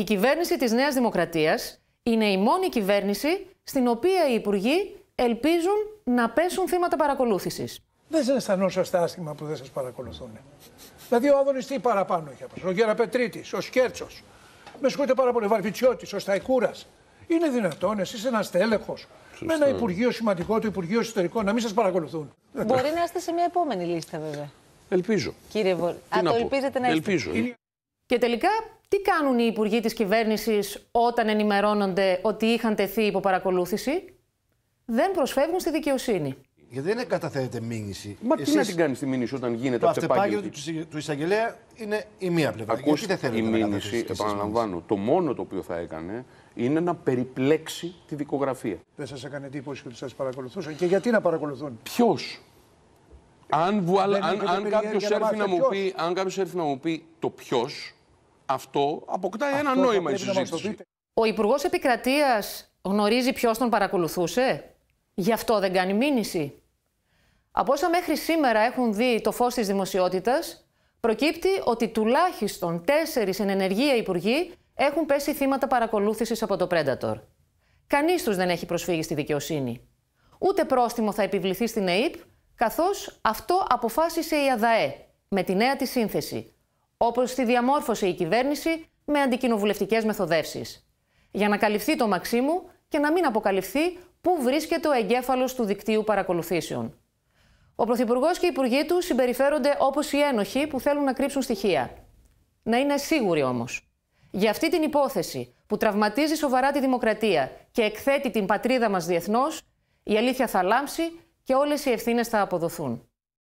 Η κυβέρνηση της Νέας Δημοκρατίας είναι η μόνη κυβέρνηση στην οποία οι υπουργοί ελπίζουν να πέσουν θύματα παρακολούθησης. Δεν σας αισθανόσαστε άσχημα που δεν σας παρακολουθούν. Δηλαδή, ο Άδωνης τι παραπάνω έχει από Ο Πετρίτης, ο Σκέρτσος, Με συγχωρείτε πάρα πολύ, ο Βαρβιτσιώτης, ο Σταϊκούρας. Είναι δυνατόν, εσείς ένας τέλεχος. Με ένα Υπουργείο σημαντικό, το Υπουργείο Ιστορικών, να μην σας παρακολουθούν. Μπορεί να είστε σε μια επόμενη λίστα, βέβαια. Ελπίζω. Κύριε Βορ... ελπίζετε να Ελπίζω. Και τελικά τι κάνουν οι υπουργοί της κυβέρνησης όταν ενημερώνονται ότι είχαν τεθεί υπό παρακολούθηση. Δεν προσφεύγουν στη δικαιοσύνη. Γιατί δεν καταθέτεται μήνυση. Μα Εσείς... τι να την κάνεις τη μήνυση όταν γίνεται το αυτεπάγγελμα. του, του εισαγγελέα είναι η μία πλευρά. Ακούστε, τι θέλετε η μήνυση, επαναλαμβάνω, το μόνο το οποίο θα έκανε είναι να περιπλέξει τη δικογραφία. Δεν σας έκανε εντύπωση ότι σας παρακολουθούσαν και γιατί να παρακολουθούν. Ποιος. Αν, ε, αν, αν κάποιο έρθει, έρθει να μου πει το ποιος, αυτό αποκτάει ένα νόημα η συζήτηση. Ο Υπουργός Επικρατείας γνωρίζει ποιος τον παρακολουθούσε. Γι' αυτό δεν κάνει μήνυση. Από όσα μέχρι σήμερα έχουν δει το φως της δημοσιότητας, προκύπτει ότι τουλάχιστον τέσσερις εν ενεργεία υπουργοί έχουν πέσει θύματα παρακολούθησης από το Predator. Κανείς τους δεν έχει προσφύγει στη δικαιοσύνη. Ούτε πρόστιμο θα επιβληθεί στην ΕΕΠ, καθώς αυτό αποφάσισε η ΑΔΑΕ με τη νέα της σύνθεση, όπως τη διαμόρφωσε η κυβέρνηση με αντικοινοβουλευτικές μεθοδεύσεις. Για να καλυφθεί το Μαξίμου και να μην αποκαλυφθεί πού βρίσκεται ο εγκέφαλος του δικτύου παρακολουθήσεων. Ο Πρωθυπουργός και οι υπουργοί του συμπεριφέρονται όπως οι ένοχοι που θέλουν να κρύψουν στοιχεία. Να είναι σίγουροι όμως. Για αυτή την υπόθεση που τραυματίζει σοβαρά τη δημοκρατία και εκθέτει την πατρίδα μας διεθνώς, η αλήθεια θα λάμψει και όλες οι ευθύνες θα αποδοθούν.